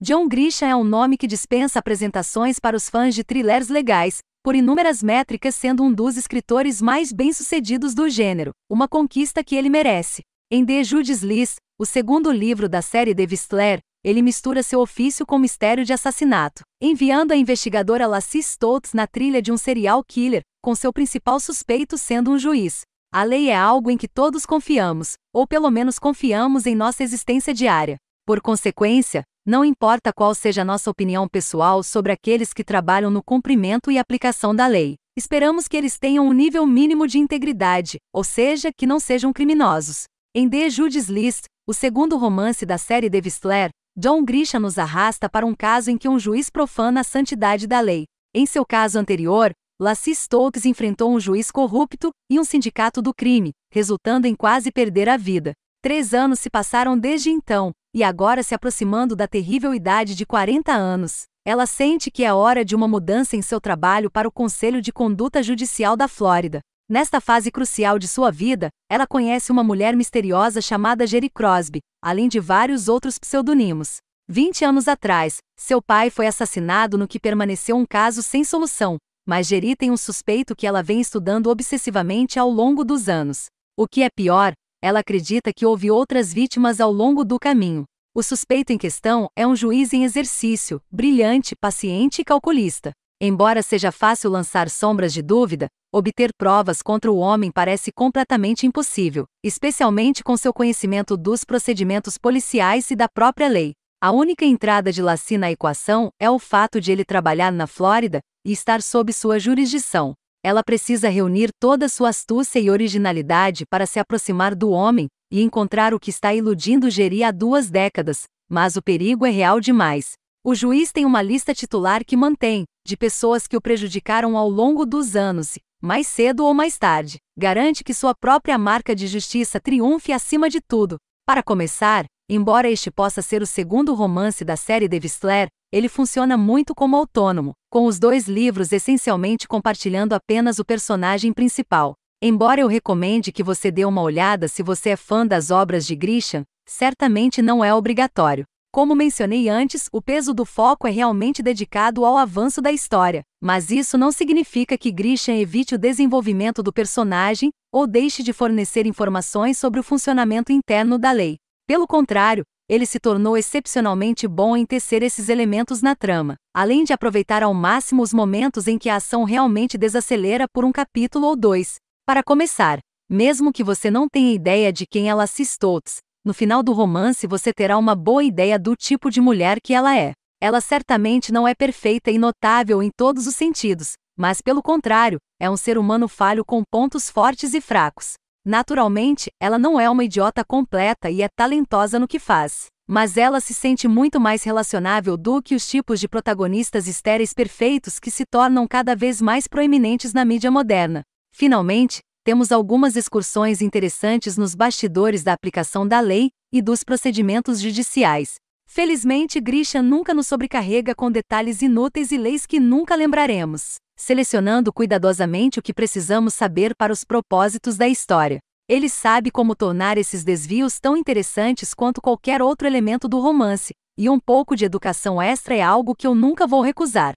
John Grisham é um nome que dispensa apresentações para os fãs de thrillers legais, por inúmeras métricas sendo um dos escritores mais bem-sucedidos do gênero, uma conquista que ele merece. Em The Judas Lease, o segundo livro da série The Vistler, ele mistura seu ofício com mistério de assassinato, enviando a investigadora Lassie Stoltz na trilha de um serial killer, com seu principal suspeito sendo um juiz. A lei é algo em que todos confiamos, ou pelo menos confiamos em nossa existência diária. Por consequência, não importa qual seja a nossa opinião pessoal sobre aqueles que trabalham no cumprimento e aplicação da lei, esperamos que eles tenham um nível mínimo de integridade, ou seja, que não sejam criminosos. Em The Judge's List, o segundo romance da série Davis John Grisham nos arrasta para um caso em que um juiz profana a santidade da lei. Em seu caso anterior, Lassie Stokes enfrentou um juiz corrupto e um sindicato do crime, resultando em quase perder a vida. Três anos se passaram desde então, e agora se aproximando da terrível idade de 40 anos. Ela sente que é hora de uma mudança em seu trabalho para o Conselho de Conduta Judicial da Flórida. Nesta fase crucial de sua vida, ela conhece uma mulher misteriosa chamada Jerry Crosby, além de vários outros pseudonimos. 20 anos atrás, seu pai foi assassinado no que permaneceu um caso sem solução, mas Jerry tem um suspeito que ela vem estudando obsessivamente ao longo dos anos. O que é pior, ela acredita que houve outras vítimas ao longo do caminho. O suspeito em questão é um juiz em exercício, brilhante, paciente e calculista. Embora seja fácil lançar sombras de dúvida, obter provas contra o homem parece completamente impossível, especialmente com seu conhecimento dos procedimentos policiais e da própria lei. A única entrada de Lacy na equação é o fato de ele trabalhar na Flórida e estar sob sua jurisdição ela precisa reunir toda sua astúcia e originalidade para se aproximar do homem e encontrar o que está iludindo Geri há duas décadas, mas o perigo é real demais. O juiz tem uma lista titular que mantém, de pessoas que o prejudicaram ao longo dos anos e, mais cedo ou mais tarde, garante que sua própria marca de justiça triunfe acima de tudo. Para começar, embora este possa ser o segundo romance da série Davis ele funciona muito como autônomo, com os dois livros essencialmente compartilhando apenas o personagem principal. Embora eu recomende que você dê uma olhada se você é fã das obras de Grisham, certamente não é obrigatório. Como mencionei antes, o peso do foco é realmente dedicado ao avanço da história, mas isso não significa que Grisham evite o desenvolvimento do personagem ou deixe de fornecer informações sobre o funcionamento interno da lei. Pelo contrário, ele se tornou excepcionalmente bom em tecer esses elementos na trama, além de aproveitar ao máximo os momentos em que a ação realmente desacelera por um capítulo ou dois. Para começar, mesmo que você não tenha ideia de quem ela se no final do romance você terá uma boa ideia do tipo de mulher que ela é. Ela certamente não é perfeita e notável em todos os sentidos, mas pelo contrário, é um ser humano falho com pontos fortes e fracos. Naturalmente, ela não é uma idiota completa e é talentosa no que faz. Mas ela se sente muito mais relacionável do que os tipos de protagonistas estéreis perfeitos que se tornam cada vez mais proeminentes na mídia moderna. Finalmente, temos algumas excursões interessantes nos bastidores da aplicação da lei e dos procedimentos judiciais. Felizmente, Grisha nunca nos sobrecarrega com detalhes inúteis e leis que nunca lembraremos selecionando cuidadosamente o que precisamos saber para os propósitos da história. Ele sabe como tornar esses desvios tão interessantes quanto qualquer outro elemento do romance, e um pouco de educação extra é algo que eu nunca vou recusar.